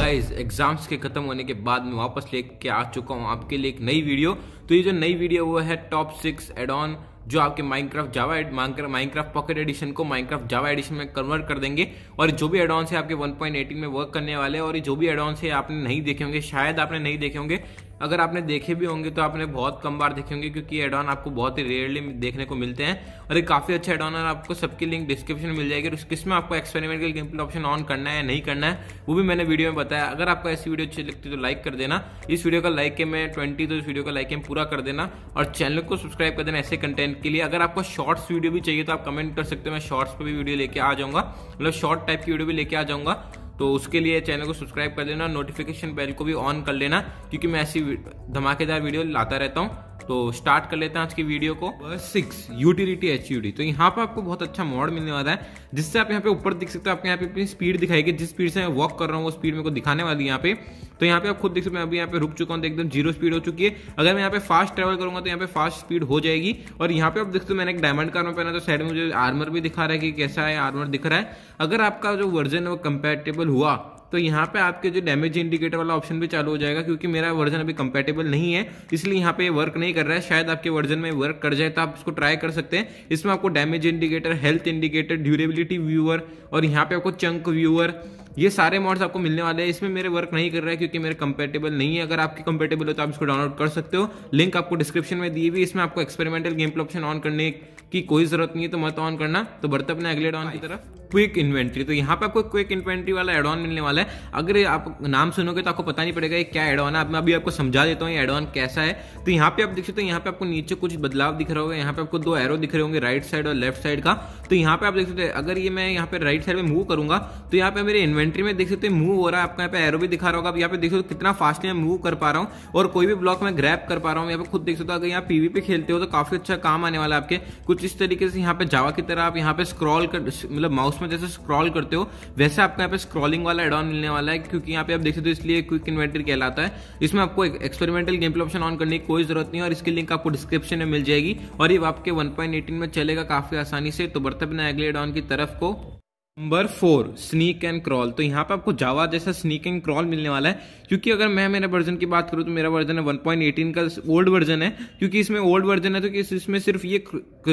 guys exams के खत्म होने के बाद मैं वापस लेके आ चुका हूँ आपके लिए एक नई वीडियो तो ये जो नई वीडियो वो है टॉप सिक्स एड ऑन जो आपके Minecraft Java Minecraft Pocket Edition को माइनक्राफ्ट जावा एडिशन में कन्वर्ट कर देंगे और जो भी एडवांस है आपके 1.18 में वर्क करने वाले और जो भी एडवांस है आपने नहीं देखे होंगे शायद आपने नहीं देखे होंगे अगर आपने देखे भी होंगे तो आपने बहुत कम बार देखे होंगे क्योंकि एड ऑन आपको बहुत ही रेयरली देखने को मिलते हैं और ये काफ़ी अच्छा एड ऑन है आपको सबकी लिंक डिस्क्रिप्शन में मिल जाएगी और किसमें आपको एक्सपेरिमेंटल गेम ऑप्शन ऑन करना है या नहीं करना है वो भी मैंने वीडियो में बताया अगर आपको ऐसी वीडियो अच्छी लगती है तो लाइक कर देना इस वीडियो का लाइक के मैं ट्वेंटी तो इस वीडियो का लाइक एम पूरा कर देना और चैनल को सब्सक्राइब कर देना ऐसे कंटेंट के लिए अगर आपको शॉर्ट्स वीडियो भी चाहिए तो आप कमेंट कर सकते हो मैं शॉर्ट्स पर भी वीडियो लेके आ जाऊंगा मतलब शॉर्ट टाइप की वीडियो भी लेके आ जाऊंगा तो उसके लिए चैनल को सब्सक्राइब कर लेना नोटिफिकेशन बेल को भी ऑन कर लेना क्योंकि मैं ऐसी धमाकेदार वीडियो लाता रहता हूँ तो स्टार्ट कर लेते हैं आज की वीडियो को six utility H U D तो यहाँ पर आपको बहुत अच्छा मॉड मिलने वाला है जिससे आप यहाँ पे ऊपर दिख सकते हो आपके यहाँ पे अपनी स्पीड दिखाएगी जिस स्पीड से मैं वॉक कर रहा हूँ वो स्पीड मेरे को दिखाने वाली यहाँ पे तो यहाँ पे आप खुद देख सकते हैं मैं अभी यहाँ पे रुक चुका हूँ एकदम जीरो स्पीड हो चुकी है अगर मैं यहाँ पे फास्ट ट्रेवल करूंगा तो यहाँ पे फास्ट स्पीड हो जाएगी और यहाँ पे आप देखते हो मैंने एक डायमंड कार में पहना तो साइड में मुझे आर्मर भी दिखा रहा है कि कैसा है आर्मर दिख रहा है अगर आपका जो वर्जन है वो कंपेटेबल हुआ तो यहाँ पे आपके जो डैमेज इंडिकेटर वाला ऑप्शन भी चालू हो जाएगा क्योंकि मेरा वर्जन अभी कंपेटेबल नहीं है इसलिए यहाँ पे वर्क नहीं कर रहा है शायद आपके वर्जन में वर्क कर जाए तो आप इसको ट्राई कर सकते हैं इसमें आपको damage indicator health indicator durability viewer और यहाँ पे आपको चंक व्यूअर ये सारे मॉड्स आपको मिलने वाले हैं इसमें मेरे वर्क नहीं कर रहा है क्योंकि मेरे कंपेटेबल नहीं है अगर आपके कंपेटेबल हो तो आप इसको डाउनलोड कर सकते हो लिंक आपको डिस्क्रिप्शन में दी हुई इसमें आपको experimental gameplay option on करने की कोई जरूरत नहीं है तो मत ऑन करना तो बढ़ते अपने अगले डॉन की तरफ क्विक इन्वेंट्री तो यहाँ पे आपको क्विक इन्वेंट्री वाला एड ऑन मिलने वाला है अगर आप नाम सुनोगे तो आपको पता नहीं पड़ेगा ये क्या एड ऑन है मैं अभी आपको समझा देता हूँ ये एड ऑन कैसा है तो यहाँ पे आप देख सकते हो यहाँ पे आपको नीचे कुछ बदलाव दिख रहा होगा यहाँ पे आपको दो एरो दिख रहे होंगे राइट साइड और लेफ्ट साइड का तो यहाँ पे आप देख सकते हो अगर ये मैं यहाँ पे राइट साइड में मूव करूंगा तो यहाँ पे मेरे इन्वेंट्री इन्वेंट्री में देख सकते हैं मूव हो रहा है आपको यहाँ पे एरो भी दिखा रहा होगा यहाँ पे देख सकते हो कितना फास्ट मैं मूव कर पा रहा हूँ और कोई भी ब्लॉक मैं ग्रैप कर पा रहा हूँ यहाँ पे खुद देख सकते हो अगर यहाँ पीवी पे खेलते हो तो काफी अच्छा काम आने वाला है आपके कुछ इस तरीके से यहाँ पे जावा की तरह आप यहाँ पे स्क्रॉल कर मतलब माउस में जैसे स्क्रॉल करते हो वैसे आपको यहाँ पे स्क्रॉलिंग वाला एडॉन मिलने वाला है क्योंकि यहाँ पे आप देख सकते हो इसलिए क्विक इन्वेंट्री कहलाता है इसमें आपको experimental gameplay option on करने की कोई जरूरत नहीं और इसकी लिंक आपको डिस्क्रिप्शन में मिल जाएगी और ये आपके एटीन में चलेगा काफी आसानी से तो बढ़ते बिना अगले एडॉन की तरफ को number four sneak and crawl तो यहाँ पे आपको जावा जैसा स्नीक एंड क्रॉल मिलने वाला है क्योंकि अगर मैं मेरे वर्जन की बात करूँ तो मेरा वर्जन है 1.18 का ओल्ड वर्जन है क्योंकि इसमें ओल्ड वर्जन है तो इसमें सिर्फ ये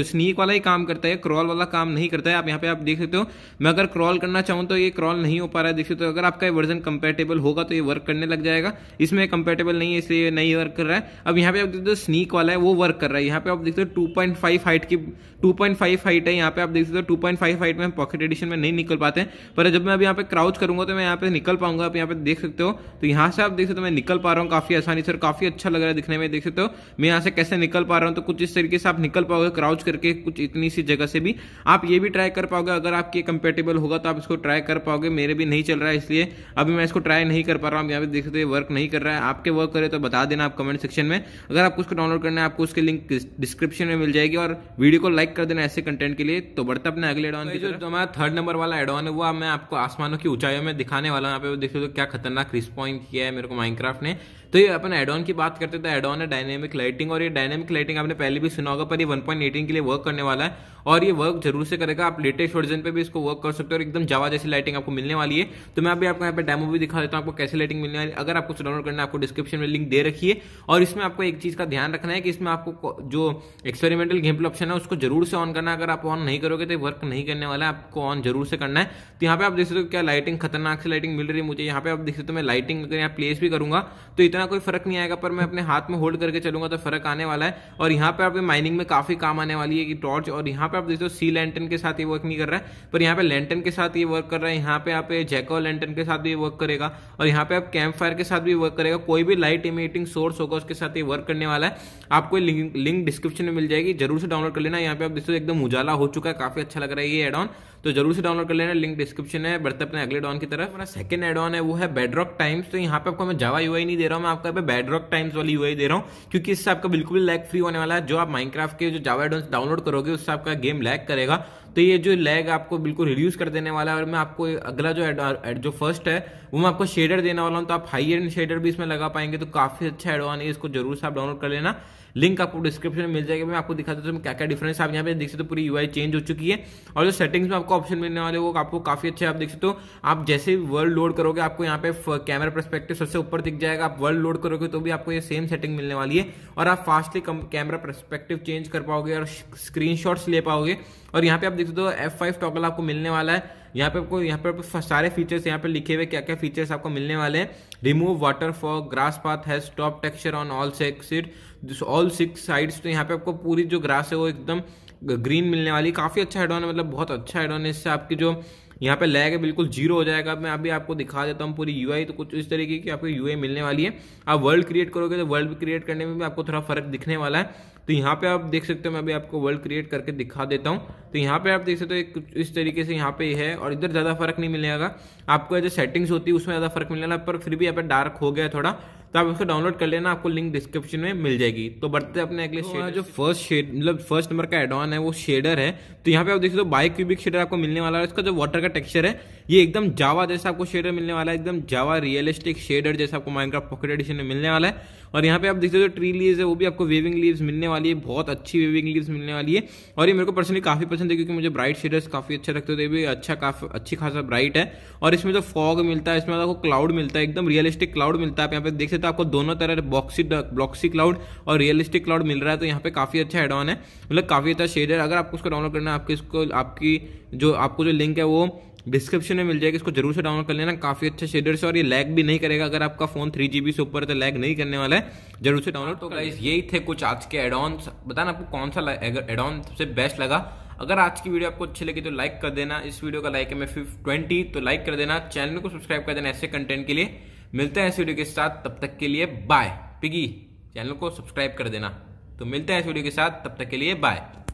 स्नीक वाला ही काम करता है क्रॉल वाला काम नहीं करता है आप यहाँ पे आप देख सकते हो मैं अगर क्रॉल करना चाहूँ तो ये क्रॉल नहीं हो पा रहा है देख सकते हो अगर आपका वर्जन कंपेटेबल होगा तो ये वर्क करने लग जाएगा इसमें कंपेटेबल नहीं है इसलिए ये नहीं वर्क कर रहा है अब यहाँ पे आप देखते हो स्नीक वाला है वो वर्क कर रहा है यहाँ पे आप देखते हो टू हाइट की टू हाइट है यहाँ पे आप देख सकते हो टू हाइट में पॉकेट एडिशन में नहीं निकल पाते हैं पर जब मैं अभी यहाँ पे क्राउच करूंगा तो मैं यहाँ पे निकल पाऊंगा आप यहाँ पे देख सकते हो तो यहाँ से आप देख सकते हो मैं निकल पा रहा हूँ काफी आसानी से और काफी अच्छा लग रहा है दिखने में देख सकते हो मैं यहाँ से कैसे निकल पा रहा हूँ तो कुछ इस तरीके से आप निकल पाओगे क्राउच करके कुछ इतनी सी जगह से भी आप ये भी ट्राई कर पाओगे अगर आपके कंपेटेबल होगा तो आप इसको ट्राई कर पाओगे मेरे भी नहीं चल रहा है इसलिए अभी मैं इसको ट्राई नहीं कर पा रहा हूँ यहाँ पे देख सकते वर्क नहीं कर रहा है आपके वर्क करे तो बता देना आप कमेंट सेक्शन में अगर आपको उसको डाउनलोड करना है आपको उसके लिंक डिस्क्रिप्शन में मिल जाएगी और वीडियो को लाइक कर देना ऐसे कंटेंट के लिए तो बढ़ता अपने अगले डाउन तो जो हमारा थर्ड नंबर वाला एड ऑन हुआ मैं आपको आसमानों की ऊंचाइयों में दिखाने वाला हूँ यहाँ पे देखो तो क्या खतरनाक रिस्पॉन्ड किया है मेरे को माइनक्राफ्ट ने तो ये अपन एडॉन की बात करते थे एडोन तो है डायनेमिक लाइटिंग और ये डायनेमिक लाइटिंग आपने पहले भी सुना होगा पर ये 1.18 के लिए वर्क करने वाला है और ये वर्क जरूर से करेगा आप लेटेस्ट वर्जन पे भी इसको वर्क कर सकते हो और एकदम जावा जैसी लाइटिंग आपको मिलने वाली है तो मैं अभी आपको यहाँ पे डेमो भी दिखा देता हूँ आपको कैसे लाइटिंग मिलने वाली अगर आपको डाउनलोड करना है आपको डिस्क्रिप्शन में लिंक दे रखिए और इसमें आपको एक चीज का ध्यान रखना है कि इसमें आपको जो एक्सपेरिमेंटल गेम प्ले ऑप्शन है उसको जरूर से ऑन करना है अगर आप ऑन नहीं करोगे तो वर्क नहीं करने वाला है आपको ऑन जरूर से करना है तो यहाँ पे आप देख सकते हो क्या लाइटिंग खतरनाक से लाइटिंग मिल रही है मुझे यहाँ पे आप देख सकते हो मैं लाइटिंग अगर यहाँ प्लेस भी करूंगा तो इतना इतना कोई फर्क नहीं आएगा पर मैं अपने हाथ में होल्ड करके चलूंगा तो फर्क आने वाला है और यहाँ पे आप माइनिंग में काफी काम आने वाली है कि टॉर्च और यहाँ पे आप देखते हो सी लेंटन के साथ ये वर्क नहीं कर रहा है पर यहाँ पे लेंटन के साथ ये वर्क कर रहा है यहाँ पे आप जैको लेंटन के साथ भी वर्क करेगा और यहाँ पे आप कैंप फायर के साथ भी वर्क करेगा कोई भी लाइट इमिटिंग सोर्स होगा उसके साथ ये वर्क करने वाला है आपको लिंक डिस्क्रिप्शन में मिल जाएगी जरूर से डाउनलोड कर लेना यहाँ पे आप देखते हो एकदम उजाला हो चुका है काफी अच्छा लग रहा है ये एड ऑन तो जरूर से डाउनलोड कर लेना लिंक डिस्क्रिप्शन है बढ़ते अपने अगले डॉन की तरफ मेरा सेकंड एड ऑन है वो है बेडरॉक टाइम्स तो यहाँ पे आपको मैं जावा यूआई नहीं दे रहा हूँ मैं आपको बेडरॉक टाइम्स वाली यूआई दे रहा हूँ क्योंकि इससे आपका बिल्कुल लैग फ्री होने वाला है जो आप माइनक्राफ्ट के जो जावा एडोन्स डाउनलोड करोगे उससे आपका गेम लैग करेगा तो ये जो लैग आपको बिल्कुल रिड्यूस कर देने वाला है और मैं आपको अगला जो एड, जो फर्स्ट है वो मैं आपको शेडर देने वाला हूँ तो आप हाई एंड शेडर भी इसमें लगा पाएंगे तो काफी अच्छा एडवान है इसको जरूर से आप डाउनलोड कर लेना लिंक आपको डिस्क्रिप्शन में मिल जाएगा मैं आपको दिखाता हूँ तो क्या क्या डिफरेंस आप यहाँ पे देख सकते हो पूरी यूआई चेंज हो चुकी है और जो सेटिंग्स में आपको ऑप्शन मिलने वाले वो आपको काफी अच्छे आप देख सकते हो आप जैसे वर्ल्ड लोड करोगे आपको यहाँ पे कैमरा परस्पेक्टिव सबसे ऊपर दिख जाएगा आप वर्ल्ड लोड करोगे तो भी आपको ये सेम सेटिंग मिलने वाली है और आप फास्टली कैमरा परस्पेक्टिव चेंज कर पाओगे और स्क्रीन ले पाओगे और यहाँ पे आप देख सकते हो एफ फाइव टॉगल आपको मिलने वाला है यहाँ पे आपको यहाँ पे आपको सारे फीचर्स यहाँ पे लिखे हुए क्या क्या फीचर्स आपको मिलने वाले हैं remove water fog grass path है stop texture on all six all six sides तो यहाँ पे आपको पूरी जो ग्रास है वो एकदम ग्रीन मिलने वाली काफ़ी अच्छा हेडोन है मतलब बहुत अच्छा हेड ऑन है इससे आपकी जो यहाँ पे लैग बिल्कुल जीरो हो जाएगा मैं अभी आपको दिखा देता हूँ पूरी यू तो कुछ इस तरीके की आपको यू मिलने वाली है आप वर्ल्ड क्रिएट करोगे तो वर्ल्ड क्रिएट करने में भी आपको थोड़ा फर्क दिखने वाला है तो यहाँ पे आप देख सकते हो मैं अभी आपको वर्ल्ड क्रिएट करके दिखा देता हूँ तो यहाँ पे आप देख सकते हो कुछ इस तरीके से यहाँ पे है और इधर ज़्यादा फर्क नहीं मिलेगा आपको जो सेटिंग्स होती है उसमें ज़्यादा फर्क मिलेगा पर फिर भी यहाँ पे डार्क हो गया थोड़ा तो आप उसको डाउनलोड कर लेना आपको लिंक डिस्क्रिप्शन में मिल जाएगी तो बढ़ते अपने अगले तो शेडर जो फर्स्ट शेड मतलब फर्स्ट नंबर का एडवान है वो शेडर है तो यहाँ पे आप देख तो बाइक क्यूबिक शेडर आपको मिलने वाला है इसका जो वाटर का टेक्सचर है ये एकदम जावा जैसा आपको शेडर मिलने वाला है एकदम जावा रियलिस्टिक शेडर जैसा आपको माइनक्राफ्ट पॉकेट एडिशन में मिलने वाला है और यहाँ पे आप देखते सकते हो ट्री लीव्स है वो भी आपको वेविंग लीव्स मिलने वाली है बहुत अच्छी वेविंग लीव्स मिलने वाली है और ये मेरे को पर्सनली काफी पसंद है क्योंकि मुझे ब्राइट शेडर्स काफी अच्छे लगते थे तो भी अच्छा काफी अच्छी खासा ब्राइट है और इसमें जो फॉग मिलता है इसमें आपको क्लाउड मिलता है एकदम रियलिस्टिक क्लाउड मिलता है आप यहाँ पे देख सकते आपको दोनों तरह बॉक्सी ब्लॉक्सी क्लाउड और रियलिस्टिक क्लाउड मिल रहा है तो यहाँ पे काफी अच्छा एडवान है मतलब काफी अच्छा शेडर अगर आपको उसको डाउनलोड करना है आपके इसको आपकी जो आपको जो लिंक है वो डिस्क्रिप्शन में मिल जाएगी इसको जरूर से डाउनलोड कर लेना काफी अच्छे शेडर्स और ये लैग भी नहीं करेगा अगर आपका फोन थ्री जीबी से ऊपर तो लैग नहीं करने वाला है जरूर से डाउनलोड तो गाइस यही थे कुछ आज के एडॉन्स बताना आपको कौन सा एडॉन सबसे बेस्ट लगा अगर आज की वीडियो आपको अच्छी लगी तो लाइक कर देना इस वीडियो का लाइक है मैं ट्वेंटी तो लाइक कर देना चैनल को सब्सक्राइब कर देना ऐसे कंटेंट के लिए मिलते हैं इस वीडियो के साथ तब तक के लिए बाय पिगी चैनल को सब्सक्राइब कर देना तो मिलते हैं इस वीडियो के साथ तब तक के लिए बाय